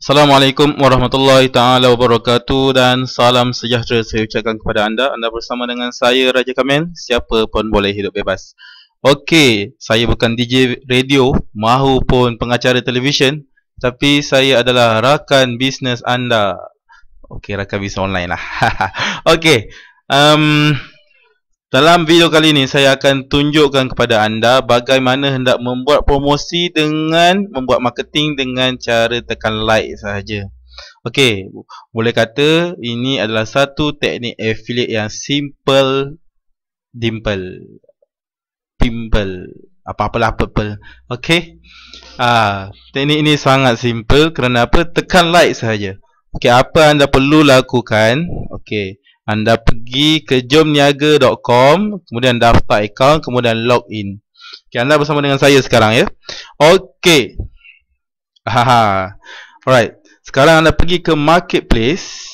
Assalamualaikum warahmatullahi taala wabarakatuh dan salam sejahtera saya ucapkan kepada anda. Anda bersama dengan saya Raja Kamen Siapa pun boleh hidup bebas. Okey, saya bukan DJ radio mahupun pengacara televisyen, tapi saya adalah rakan bisnes anda. Okey, rakan bisnes online lah. Okey. Um, dalam video kali ini saya akan tunjukkan kepada anda bagaimana hendak membuat promosi dengan membuat marketing dengan cara tekan like sahaja. Okey, boleh kata ini adalah satu teknik affiliate yang simple dimple pimple apa-apalah purple. Okey. Ah, teknik ini sangat simple kerana apa? Tekan like sahaja. Okey, apa anda perlu lakukan? Okey. Anda pergi ke jomniaga.com Kemudian daftar account Kemudian log in okay, Anda bersama dengan saya sekarang ya Okey, Haha. Alright Sekarang anda pergi ke marketplace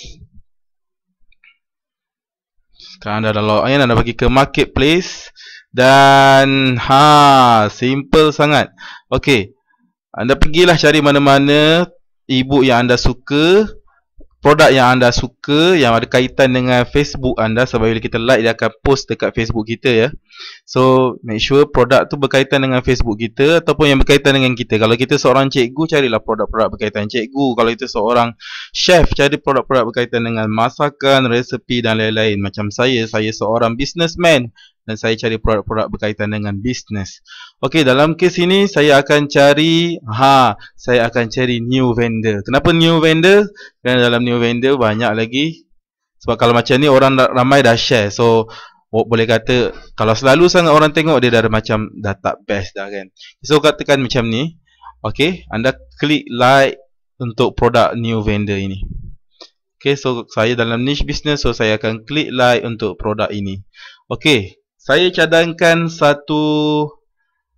Sekarang anda dah log in Anda pergi ke marketplace Dan ha, Simple sangat Okey, Anda pergilah cari mana-mana Ibu yang anda suka produk yang anda suka yang ada kaitan dengan Facebook anda sebab bila kita like dia akan post dekat Facebook kita ya. So make sure produk tu berkaitan dengan Facebook kita ataupun yang berkaitan dengan kita. Kalau kita seorang cikgu carilah produk-produk berkaitan cikgu. Kalau kita seorang chef cari produk-produk berkaitan dengan masakan, resepi dan lain-lain. Macam saya, saya seorang businessman dan saya cari produk-produk berkaitan dengan bisnes. Okey, dalam kes ini saya akan cari ha, saya akan cari new vendor. Kenapa new vendor? Kerana dalam new vendor banyak lagi sebab kalau macam ni orang ramai dah share. So boleh kata kalau selalu sangat orang tengok dia dah ada macam data best dah kan. So katakan macam ni. Okay, anda klik like untuk produk new vendor ini. Okay, so saya dalam niche business so saya akan klik like untuk produk ini. Okay saya cadangkan satu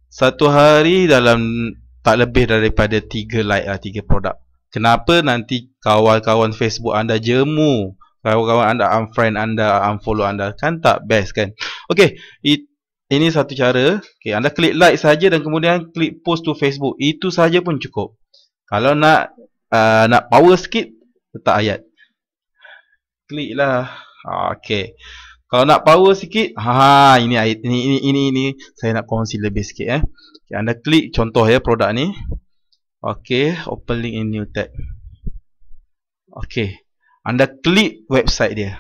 satu hari dalam tak lebih daripada tiga like lah 3 produk kenapa nanti kawan-kawan Facebook anda jemu kawan-kawan anda unfriend anda unfollow anda kan tak best kan okey it ini satu cara. Okay, anda klik like saja dan kemudian klik post to Facebook. Itu saja pun cukup. Kalau nak uh, nak power sedikit, tak ayat. Kliklah. Ah, okay. Kalau nak power sikit, ha ini ini ini ini, ini. saya nak kongsi lebih sikit eh. Okay, anda klik contoh ya produk ni. Okey, open link in new tab. Okey. Anda klik website dia.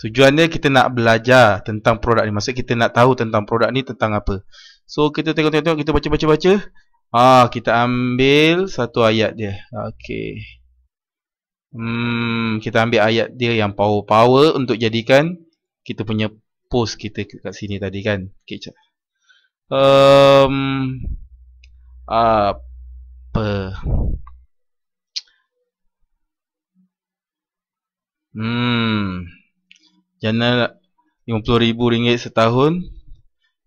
Tujuannya kita nak belajar tentang produk ni. Maksud kita nak tahu tentang produk ni tentang apa. So kita tengok-tengok kita baca-baca baca. Ah, kita ambil satu ayat dia. Okey. Hmm, kita ambil ayat dia yang power-power untuk jadikan kita punya post kita kat sini tadi kan. Okay, cak. Um, apa? Hmm, jangan lah. RM50,000 setahun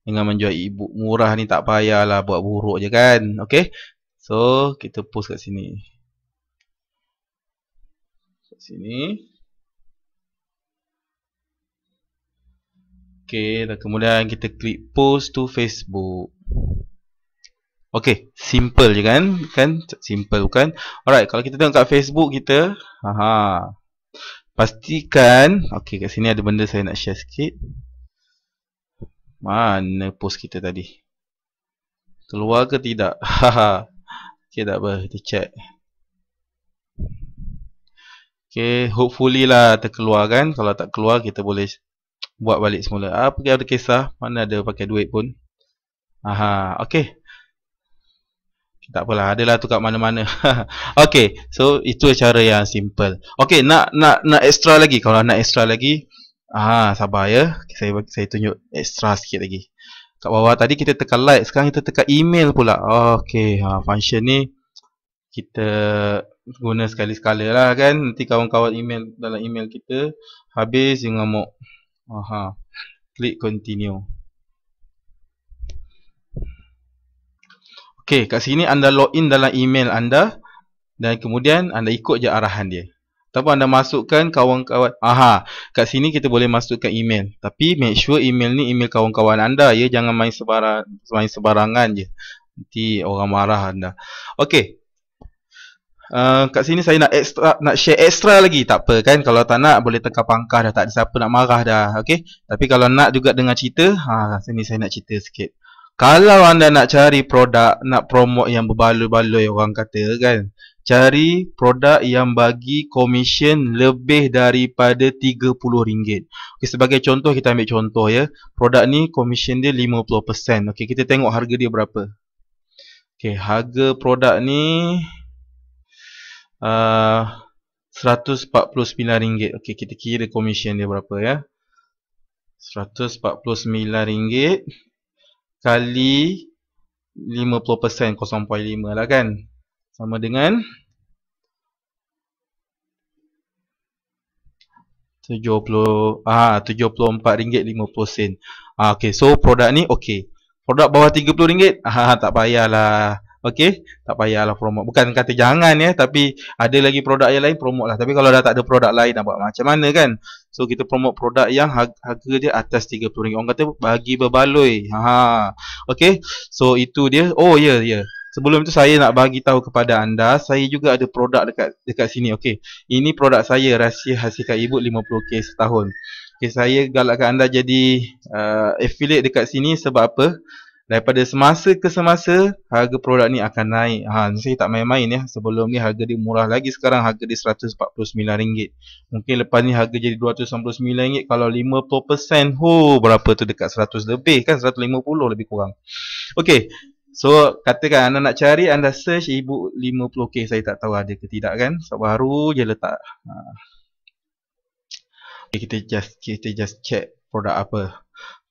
dengan menjual ibu murah ni tak payahlah buat buruk je kan. Okay. So, kita post kat sini ke sini ok dan kemudian kita klik post to facebook ok simple je kan kan simple kan? alright kalau kita tengok kat facebook kita haha pastikan ok kat sini ada benda saya nak share sikit mana post kita tadi keluar ke tidak haha ok tak apa kita check Okay, hopefully lah terkeluar kan. Kalau tak keluar, kita boleh buat balik semula. Apa ah, ada kisah? Mana ada pakai duit pun. Aha, okay. Tak apalah, adalah tu kat mana-mana. okay, so itu cara yang simple. Okay, nak nak nak extra lagi. Kalau nak extra lagi, ah sabar ya. Saya saya tunjuk extra sikit lagi. Kat bawah tadi kita tekan like, sekarang kita tekan email pula. Okay, ha, function ni kita guna sekali-sekala lah kan nanti kawan-kawan email dalam email kita habis dia ngamuk aha klik continue ok kat sini anda login dalam email anda dan kemudian anda ikut je arahan dia Atau anda masukkan kawan-kawan aha kat sini kita boleh masukkan email tapi make sure email ni email kawan-kawan anda ya jangan main sebarang main sebarangan je nanti orang marah anda okey Uh, kat sini saya nak extra nak share extra lagi tak apa kan kalau tak nak boleh tekan pangkah dah tak ada siapa nak marah dah okay? tapi kalau nak juga dengar cerita ha sini saya nak cerita sikit kalau anda nak cari produk nak promote yang berbaloi-baloi orang kata kan cari produk yang bagi komisen lebih daripada RM30. Okay, sebagai contoh kita ambil contoh ya. Produk ni komisen dia 50%. Okay, kita tengok harga dia berapa. Okay, harga produk ni Ah, RM149. ringgit. okey, kita kira komisen dia berapa ya. rm ringgit kali 50% 0.5 lah kan. Sama dengan RM74.50. Ah, ah, okey, so produk ni okey. Produk bawah rm ringgit, ah, tak payahlah. Okey, tak payahlah promote. Bukan kata jangan ya, tapi ada lagi produk yang lain promote lah. Tapi kalau dah tak ada produk lain nak buat macam mana kan? So kita promote produk yang harga dia atas RM30. Orang kata bagi berbaloi. Ha. Okey. So itu dia. Oh ya yeah, ya. Yeah. Sebelum tu saya nak bagi tahu kepada anda, saya juga ada produk dekat dekat sini. Okey. Ini produk saya rahsia hasilkan ibu 50k setahun. Okey, saya galakkan anda jadi uh, affiliate dekat sini sebab apa? daripada semasa ke semasa harga produk ni akan naik ha, saya tak main-main ya sebelum ni harga dia murah lagi sekarang harga dia RM149 mungkin lepas ni harga jadi RM299 kalau 50% ho berapa tu dekat 100 lebih kan 150 lebih kurang Okay So katakan anda nak cari anda search ibu 50k saya tak tahu ada ke tidak kan sebab baru je letak ha. Okay, kita just kita just check produk apa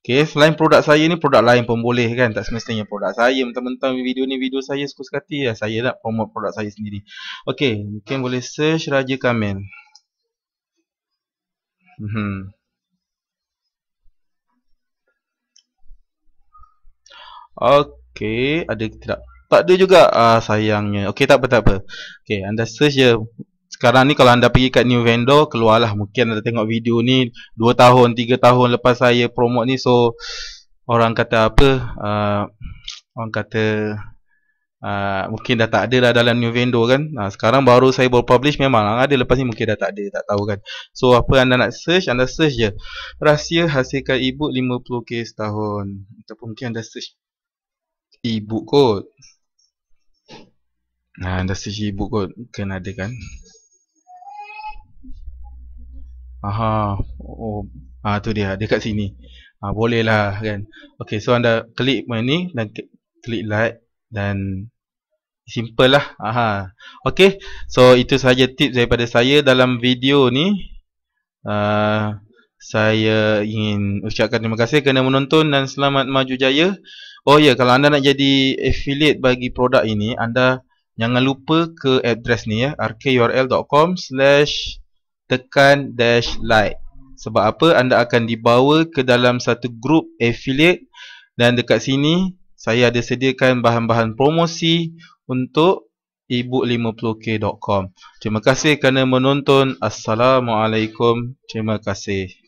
Okay, selain produk saya ni, produk lain pun boleh kan. Tak semestinya produk saya. Mentang-mentang video ni, video saya suka-sukati lah. Saya nak promote produk saya sendiri. Okay, mungkin boleh search Raja Kamil. Hmm. Okay, ada tidak? Tak ada juga. Ah, sayangnya. Okay, tak apa-apa. Apa. Okay, anda search je sekarang ni kalau anda pergi kat new vendor keluarlah mungkin anda tengok video ni 2 tahun 3 tahun lepas saya promote ni so orang kata apa uh, orang kata uh, mungkin dah tak ada dah dalam new vendor kan uh, sekarang baru saya baru publish memang lah ada lepas ni mungkin dah tak ada tak tahu kan so apa anda nak search anda search je rahsia hasilkan ibu 50k setahun ataupun mungkin anda search ibu kot Nah, anda search ibu kot mungkin ada kan Aha, oh, oh, ah tu dia dekat sini. Ah boleh lah kan. Okay, so anda klik main dan klik like dan simple lah. Aha. okay, So itu saja tips daripada saya dalam video ni. uh, saya ingin ucapkan terima kasih kerana menonton dan selamat maju jaya. Oh ya, yeah, kalau anda nak jadi affiliate bagi produk ini, anda jangan lupa ke address ni ya, rkurl.com/slash tekan dash like sebab apa anda akan dibawa ke dalam satu grup affiliate dan dekat sini saya ada sediakan bahan-bahan promosi untuk ibu50k.com terima kasih kerana menonton assalamualaikum terima kasih